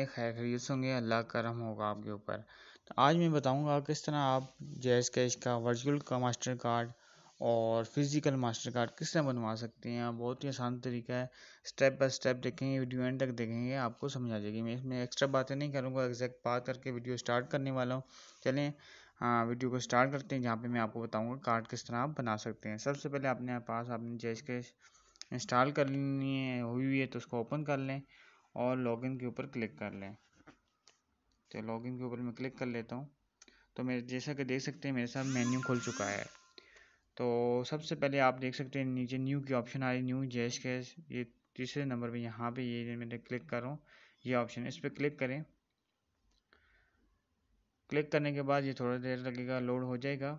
होंगे खैर खरीद होंगे अल्लाह करम होगा आपके ऊपर तो आज मैं बताऊंगा किस तरह आप जैस कैश का वर्चुअल का मास्टर कार्ड और फिज़िकल मास्टर कार्ड किस तरह बनवा सकते हैं बहुत ही आसान तरीका है स्टेप बाय स्टेप देखेंगे वीडियो एंड तक देखेंगे आपको समझ आ जाएगी मैं इसमें एक्स्ट्रा बातें नहीं करूँगा एग्जैक्ट बात करके वीडियो स्टार्ट करने वाला हूँ चलें हाँ वीडियो को स्टार्ट करते हैं जहाँ पे मैं आपको बताऊँगा कार्ड किस तरह आप बना सकते हैं सबसे पहले अपने पास आपने जैश कैश इंस्टॉल कर लेनी है हुई हुई है तो उसको ओपन कर लें और लॉगिन के ऊपर क्लिक कर लें तो लॉगिन के ऊपर मैं क्लिक कर लेता हूँ तो मेरे जैसा कि देख सकते हैं मेरे साथ मेन्यू खुल चुका है तो सबसे पहले आप देख सकते हैं नीचे न्यू की ऑप्शन आ रही न्यू जैश कैश ये तीसरे नंबर पे यहाँ पे ये मैंने क्लिक कर रहा हूँ ये ऑप्शन इस पर क्लिक करें क्लिक करने के बाद ये थोड़ा देर लगेगा लोड हो जाएगा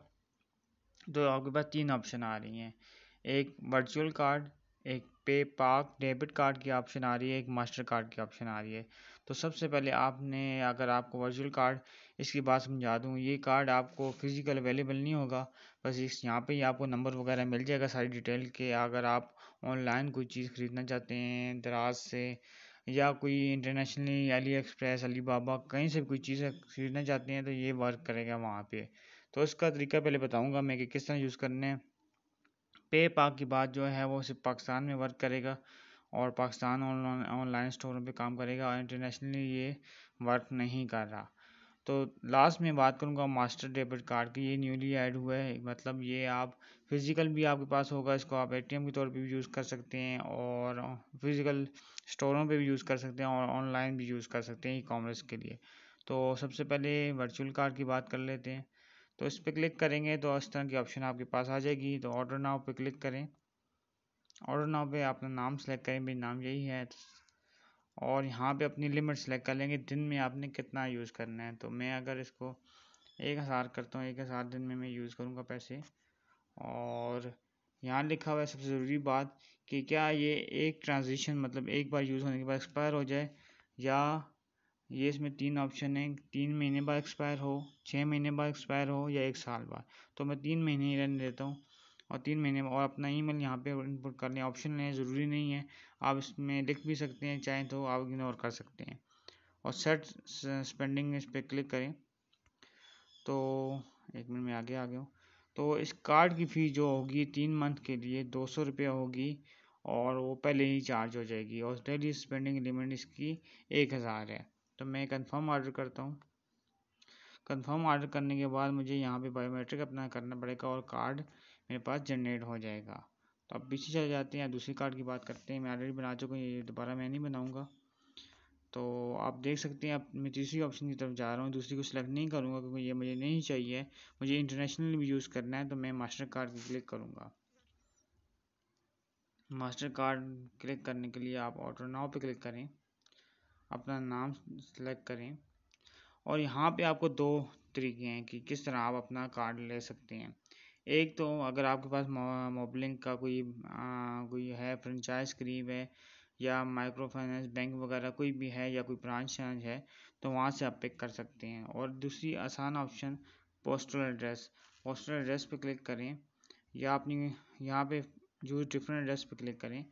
तो आपके पास तीन ऑप्शन आ रही हैं एक वर्चुअल कार्ड एक पे पाक डेबिट कार्ड की ऑप्शन आ रही है एक मास्टर कार्ड की ऑप्शन आ रही है तो सबसे पहले आपने अगर आपको वर्चुअल कार्ड इसकी बात समझा दूँ ये कार्ड आपको फिज़िकल अवेलेबल नहीं होगा बस इस यहाँ पे ही आपको नंबर वगैरह मिल जाएगा सारी डिटेल के अगर आप ऑनलाइन कोई चीज़ ख़रीदना चाहते हैं दराज से या कोई internationally AliExpress Alibaba कहीं से कोई चीज़ खरीदना चाहते हैं तो ये वर्क करेगा वहाँ पे तो इसका तरीका पहले बताऊँगा मैं कि किस तरह यूज़ करने है पे पाक की बात जो है वो सिर्फ पाकिस्तान में वर्क करेगा और पाकिस्तान ऑनलाइन स्टोरों पे काम करेगा और इंटरनेशनली ये वर्क नहीं कर रहा तो लास्ट में बात करूँगा मास्टर डेबिट कार्ड की ये न्यूली ऐड हुआ है मतलब ये आप फिज़िकल भी आपके पास होगा इसको आप एटीएम के तौर पे भी यूज़ कर सकते हैं और फिज़िकल स्टोरों पे भी यूज़ कर सकते हैं और ऑनलाइन भी यूज़ कर सकते हैं ई कॉमर्स के लिए तो सबसे पहले वर्चुअल कार्ड की बात कर लेते हैं तो इस पर क्लिक करेंगे तो इस तरह की ऑप्शन आपके पास आ जाएगी तो ऑर्डर नाव पे क्लिक करें ऑर्डर नाव पे अपना नाम सेलेक्ट करें मेरा नाम यही है और यहाँ पे अपनी लिमिट सेलेक्ट कर लेंगे दिन में आपने कितना यूज़ करना है तो मैं अगर इसको एक हज़ार करता हूँ एक हज़ार दिन में मैं यूज़ करूँगा पैसे और यहाँ लिखा हुआ है सबसे ज़रूरी बात कि क्या ये एक ट्रांजिशन मतलब एक बार यूज़ होने के बाद एक्सपायर हो जाए या ये इसमें तीन ऑप्शन है तीन महीने बाद एक्सपायर हो छः महीने बाद एक्सपायर हो या एक साल बाद तो मैं तीन महीने ही रहने देता हूँ और तीन महीने और अपना ईमेल यहाँ पर इनपुट कर लें ऑप्शन लें ज़रूरी नहीं है आप इसमें लिख भी सकते हैं चाहें तो आप इग्नोर कर सकते हैं और सेट स्पेंडिंग इस पर क्लिक करें तो एक मिनट में आगे आ गया तो इस कार्ड की फ़ी जो होगी तीन मंथ के लिए दो सौ रुपये होगी और वो पहले ही चार्ज हो जाएगी और डेली स्पेंडिंग लिमिट इसकी एक हज़ार है तो मैं कंफर्म ऑर्डर करता हूँ कंफर्म ऑर्डर करने के बाद मुझे यहाँ पे बायोमेट्रिक अपना करना पड़ेगा और कार्ड मेरे पास जनरेट हो जाएगा तो अब पीछे चले जाते हैं या दूसरी कार्ड की बात करते हैं मैं ऑलरेडी बना चुका हूँ ये दोबारा मैं नहीं बनाऊँगा तो आप देख सकते हैं अब मैं तीसरी ऑप्शन की तरफ जा रहा हूँ दूसरी को सिलेक्ट नहीं करूँगा क्योंकि ये मुझे नहीं चाहिए मुझे इंटरनेशनल भी यूज़ करना है तो मैं मास्टर कार्ड की क्लिक करूँगा मास्टर कार्ड क्लिक करने के लिए आप ऑटो नाव पे क्लिक करें अपना नाम सेलेक्ट करें और यहाँ पे आपको दो तरीके हैं कि किस तरह आप अपना कार्ड ले सकते हैं एक तो अगर आपके पास मोबलिंग का कोई आ, कोई है फ्रेंचाइज करीब है या माइक्रो फाइनेंस बैंक वगैरह कोई भी है या कोई ब्रांच है तो वहाँ से आप पिक कर सकते हैं और दूसरी आसान option postal address postal address पर क्लिक करें या अपनी यहाँ पे जो डिफरेंट एड्रेस पर क्लिक करें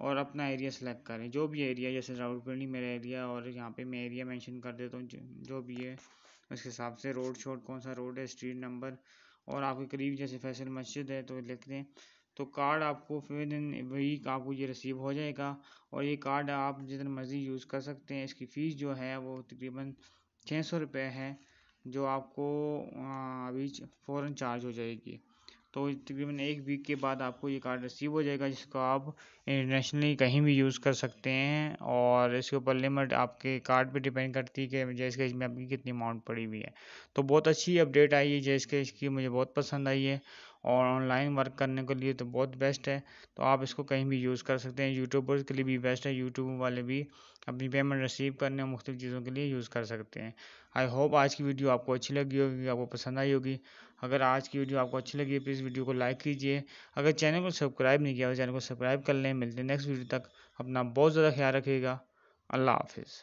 और अपना एरिया सेलेक्ट करें जो भी एरिया जैसे रावलपिंडी मेरा एरिया और यहाँ पे मैं एरिया मेंशन कर देता हूँ जो भी है उसके हिसाब से रोड शोड कौन सा रोड है स्ट्रीट नंबर और आपके करीब जैसे फैसल मस्जिद है तो लिख दें तो कार्ड आपको विद इन वीक आपको ये रिसीव हो जाएगा और ये कार्ड आप जितना मर्ज़ी यूज़ कर सकते हैं इसकी फ़ीस जो है वो तकरीबन छः सौ रुपये है जो आपको अभी फ़ौर चार्ज हो जाएगी तो तकरीबन एक वीक के बाद आपको ये कार्ड रिसीव हो जाएगा जिसको आप इंटरनेशनली कहीं भी यूज़ कर सकते हैं और इसके ऊपर लिमिट आपके कार्ड पे डिपेंड करती है कि जैस इसमें आपकी कितनी अमाउंट पड़ी हुई है तो बहुत अच्छी अपडेट आई है जैसे इसकी मुझे बहुत पसंद आई है और ऑनलाइन वर्क करने के लिए तो बहुत बेस्ट है तो आप इसको कहीं भी यूज़ कर सकते हैं यूट्यूबर्स के लिए भी बेस्ट है यूट्यूब वाले भी अपनी पेमेंट रिसीव करने और मुख्तु चीज़ों के लिए यूज़ कर सकते हैं आई होप आज की वीडियो आपको अच्छी लगी होगी आपको पसंद आई होगी अगर आज की वीडियो आपको अच्छी लगी है प्लीज़ वीडियो को लाइक कीजिए अगर चैनल को सब्सक्राइब नहीं किया हो तो चैनल को सब्सक्राइब कर लें मिलते हैं नेक्स्ट वीडियो तक अपना बहुत ज़्यादा ख्याल रखिएगा अल्लाह हाफिज़